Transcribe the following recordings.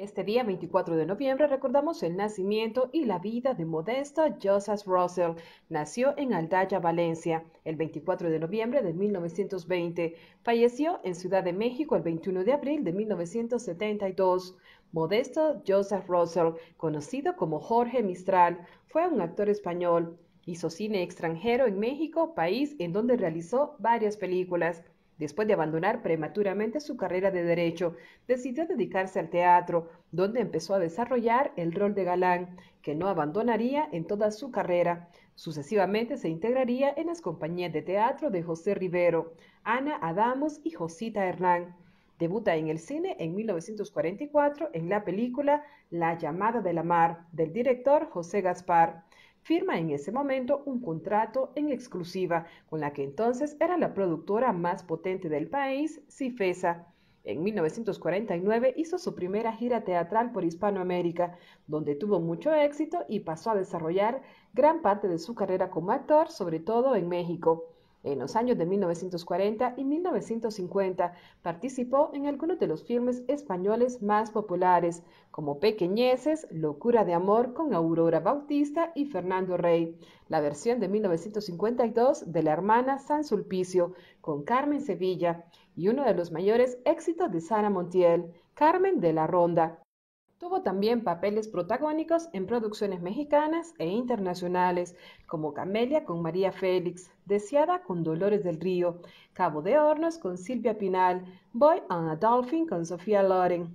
Este día 24 de noviembre recordamos el nacimiento y la vida de Modesto Joseph Russell. Nació en Altaya, Valencia, el 24 de noviembre de 1920. Falleció en Ciudad de México el 21 de abril de 1972. Modesto Joseph Russell, conocido como Jorge Mistral, fue un actor español. Hizo cine extranjero en México, país en donde realizó varias películas. Después de abandonar prematuramente su carrera de derecho, decidió dedicarse al teatro, donde empezó a desarrollar el rol de galán, que no abandonaría en toda su carrera. Sucesivamente se integraría en las compañías de teatro de José Rivero, Ana Adamos y Josita Hernán. Debuta en el cine en 1944 en la película La llamada de la mar del director José Gaspar firma en ese momento un contrato en exclusiva con la que entonces era la productora más potente del país, Cifesa. En 1949 hizo su primera gira teatral por Hispanoamérica, donde tuvo mucho éxito y pasó a desarrollar gran parte de su carrera como actor, sobre todo en México. En los años de 1940 y 1950 participó en algunos de los filmes españoles más populares, como Pequeñeces, Locura de Amor con Aurora Bautista y Fernando Rey, la versión de 1952 de La Hermana San Sulpicio con Carmen Sevilla y uno de los mayores éxitos de Sara Montiel, Carmen de la Ronda, Tuvo también papeles protagónicos en producciones mexicanas e internacionales, como Camelia con María Félix, Deseada con Dolores del Río, Cabo de Hornos con Silvia Pinal, Boy on a Dolphin con Sofía Loren,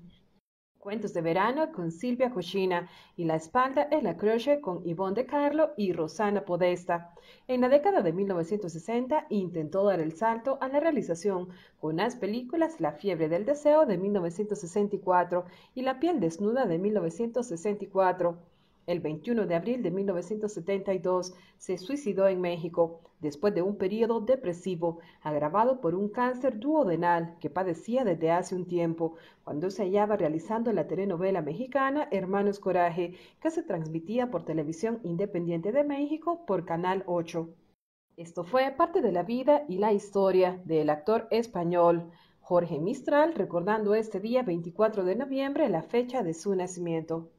Cuentos de verano con Silvia Cochina y La espalda en la croche con Ivonne de Carlo y Rosana Podesta. En la década de 1960 intentó dar el salto a la realización con las películas La fiebre del deseo de 1964 y La piel desnuda de 1964. El 21 de abril de 1972 se suicidó en México después de un periodo depresivo agravado por un cáncer duodenal que padecía desde hace un tiempo cuando se hallaba realizando la telenovela mexicana Hermanos Coraje que se transmitía por Televisión Independiente de México por Canal 8. Esto fue parte de la vida y la historia del actor español Jorge Mistral recordando este día 24 de noviembre la fecha de su nacimiento.